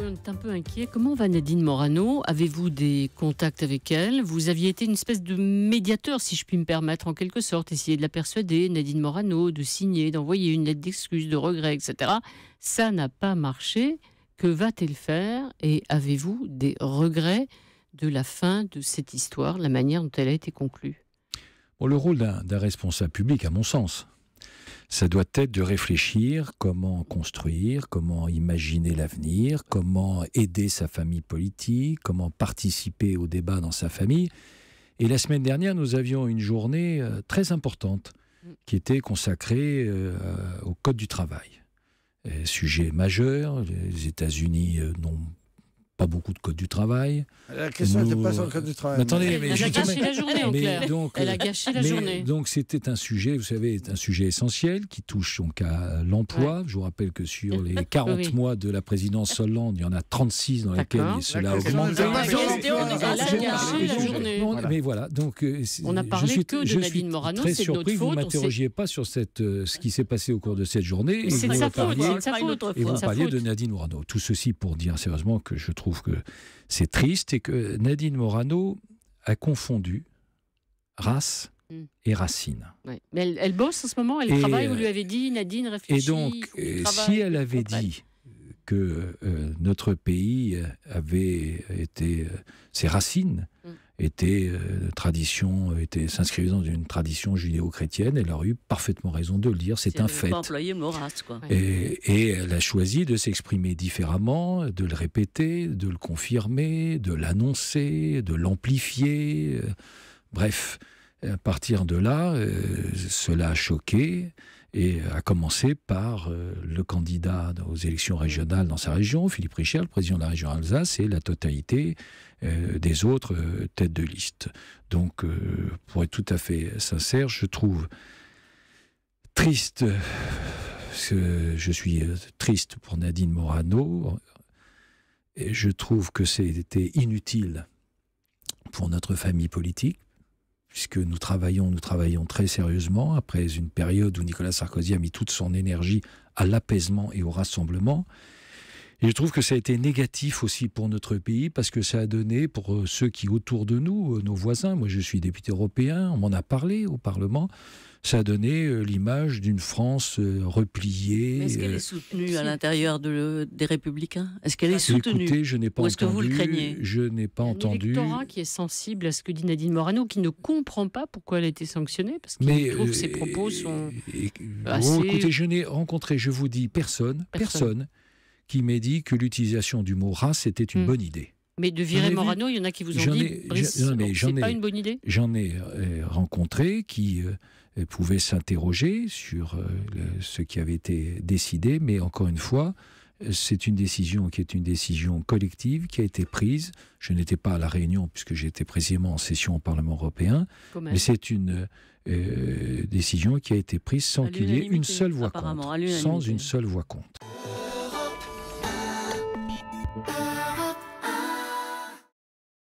On est un peu inquiet. Comment va Nadine Morano Avez-vous des contacts avec elle Vous aviez été une espèce de médiateur, si je puis me permettre, en quelque sorte, essayer de la persuader, Nadine Morano, de signer, d'envoyer une lettre d'excuses, de regret, etc. Ça n'a pas marché. Que va-t-elle faire Et avez-vous des regrets de la fin de cette histoire, la manière dont elle a été conclue Le rôle d'un responsable public, à mon sens, ça doit être de réfléchir comment construire, comment imaginer l'avenir, comment aider sa famille politique, comment participer au débat dans sa famille. Et la semaine dernière, nous avions une journée euh, très importante qui était consacrée euh, au Code du travail. Euh, sujet majeur, les États-Unis n'ont pas beaucoup de code du travail. La question n'était pas sur le code du travail. attendez, mais elle a gâché la journée, en clair. Donc, elle a euh, gâché la mais, journée. Donc c'était un sujet, vous savez, un sujet essentiel qui touche à l'emploi. Je vous rappelle que sur les 40 mois de la présidence Hollande, il y en a 36 dans lesquels cela augmente. Elle a gâché la journée. Mais voilà, donc euh, on n'a parlé je suis, que de je suis Morano, très surpris vous ne m'interrogiez pas sur cette, euh, ce qui s'est passé au cours de cette journée. C'est de sa faute, vous parliez de Nadine Morano. Tout ceci pour dire sérieusement que je trouve que c'est triste et que Nadine Morano a confondu race mm. et Racine. Mais elle, bosse en ce moment, elle travaille, vous lui euh, avez dit, Nadine, réfléchit. Et donc, euh, si elle avait dit que euh, notre pays avait été ses racines, mm était euh, tradition, euh, était s'inscrivait dans une tradition judéo-chrétienne. Elle a eu parfaitement raison de le dire. C'est un fait. et, elle a choisi de s'exprimer différemment, de le répéter, de le confirmer, de l'annoncer, de l'amplifier. Euh, bref, euh, à partir de là, euh, cela a choqué et a commencé par euh, le candidat aux élections régionales dans sa région, Philippe Richel, président de la région Alsace, et la totalité des autres têtes de liste. Donc, pour être tout à fait sincère, je trouve triste, je suis triste pour Nadine Morano, et je trouve que c'était inutile pour notre famille politique puisque nous travaillons, nous travaillons très sérieusement après une période où Nicolas Sarkozy a mis toute son énergie à l'apaisement et au rassemblement. Et je trouve que ça a été négatif aussi pour notre pays parce que ça a donné pour euh, ceux qui autour de nous, euh, nos voisins, moi je suis député européen, on m'en a parlé au Parlement, ça a donné euh, l'image d'une France repliée. Est-ce qu'elle est soutenue à l'intérieur de des Républicains Est-ce qu'elle est soutenue je n'ai pas entendu. Est-ce que vous le craignez Je n'ai pas entendu. Un qui est sensible à ce que dit Nadine Morano, qui ne comprend pas pourquoi elle a été sanctionnée parce qu'il trouve que ses propos sont. Écoutez, je n'ai rencontré, je vous dis, personne, personne qui m'a dit que l'utilisation du mot race était une hmm. bonne idée. Mais de virer Morano, il y en a qui vous ont dit, que ce non, pas une bonne idée J'en ai euh, rencontré qui euh, pouvaient s'interroger sur euh, ce qui avait été décidé, mais encore une fois, c'est une décision qui est une décision collective qui a été prise. Je n'étais pas à la réunion puisque j'étais précisément en session au Parlement européen, mais c'est une décision qui a été prise sans qu'il y ait une seule voix contre, sans une seule voix contre. I